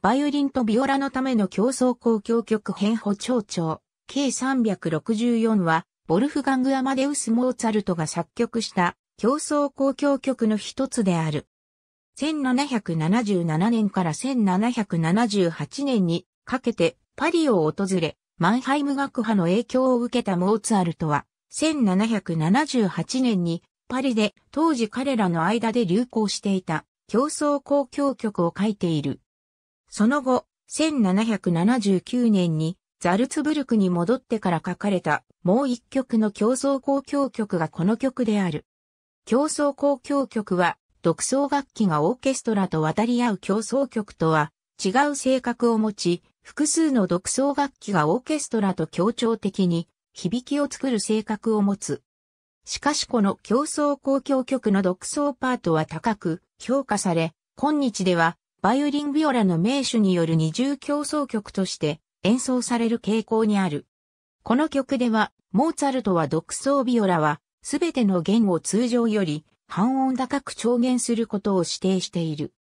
バイオリンとビオラのための競争交響曲編補聴調、計364は、ボルフガング・アマデウス・モーツァルトが作曲した競争交響曲の一つである。1777年から1778年にかけてパリを訪れ、マンハイム学派の影響を受けたモーツァルトは、1778年にパリで当時彼らの間で流行していた競争交響曲を書いている。その後、1779年にザルツブルクに戻ってから書かれたもう一曲の競争交響曲がこの曲である。競争交響曲は独奏楽器がオーケストラと渡り合う競争曲とは違う性格を持ち、複数の独奏楽器がオーケストラと協調的に響きを作る性格を持つ。しかしこの競争交響曲の独奏パートは高く評価され、今日ではバイオリンビオラの名手による二重競争曲として演奏される傾向にある。この曲では、モーツァルトは独奏ビオラは、すべての弦を通常より半音高く調弦することを指定している。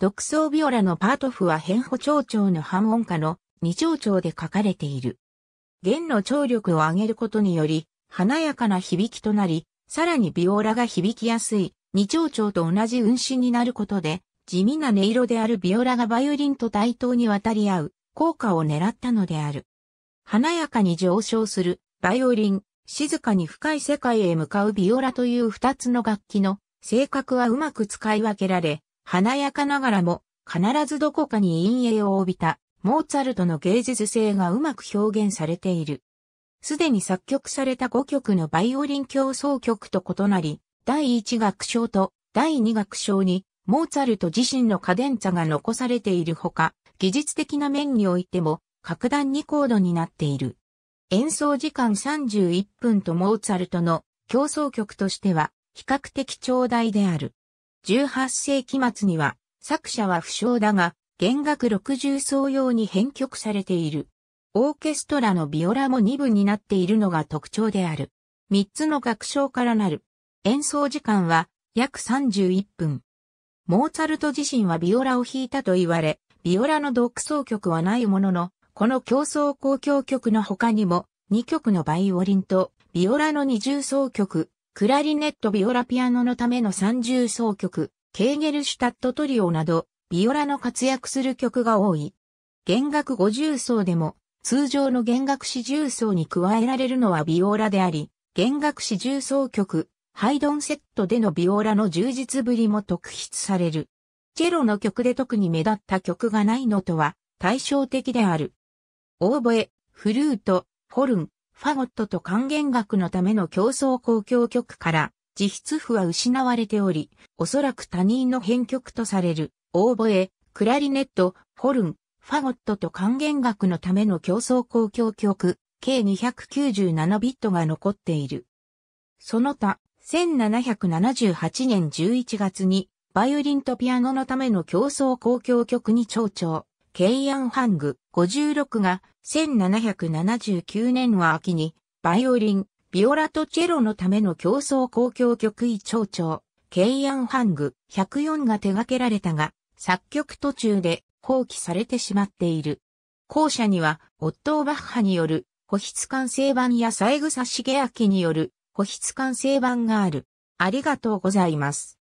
独奏ビオラのパート譜は変歩蝶調の半音下の二長調で書かれている。弦の張力を上げることにより、華やかな響きとなり、さらにビオラが響きやすい二長調と同じ運指になることで、地味な音色であるビオラがバイオリンと対等に渡り合う、効果を狙ったのである。華やかに上昇する、バイオリン、静かに深い世界へ向かうビオラという二つの楽器の性格はうまく使い分けられ、華やかながらも必ずどこかに陰影を帯びたモーツァルトの芸術性がうまく表現されている。すでに作曲された5曲のバイオリン競争曲と異なり、第1楽章と第2楽章にモーツァルト自身のカデンツァが残されているほか、技術的な面においても、格段に高度になっている。演奏時間31分とモーツァルトの競争曲としては比較的長大である。18世紀末には作者は不詳だが、弦楽60奏用に編曲されている。オーケストラのビオラも2部になっているのが特徴である。3つの楽章からなる。演奏時間は約31分。モーツァルト自身はビオラを弾いたと言われ、ビオラの独奏曲はないものの、この競争交響曲の他にも、2曲のバイオリンと、ビオラの二重奏曲、クラリネットビオラピアノのための三重奏曲、ケーゲルシュタットトリオなど、ビオラの活躍する曲が多い。弦楽五重奏でも、通常の弦楽四重奏に加えられるのはビオラであり、弦楽四重奏曲、ハイドンセットでのビオラの充実ぶりも特筆される。チェロの曲で特に目立った曲がないのとは対照的である。オーボエ、フルート、ホルン、ファゴットと還元楽のための競争公共曲から自筆譜は失われており、おそらく他人の編曲とされる、オーボエ、クラリネット、ホルン、ファゴットと還元楽のための競争公共曲、計297ビットが残っている。その他、1778年11月に、バイオリンとピアノのための競争交響曲に長調、ケイアンハング56が、1779年は秋に、バイオリン、ビオラとチェロのための競争交響曲位長調、ケイアンハング104が手掛けられたが、作曲途中で放棄されてしまっている。後者には、オットー・バッハによる、保筆完成版や三枝ア明による、保室管制版がある。ありがとうございます。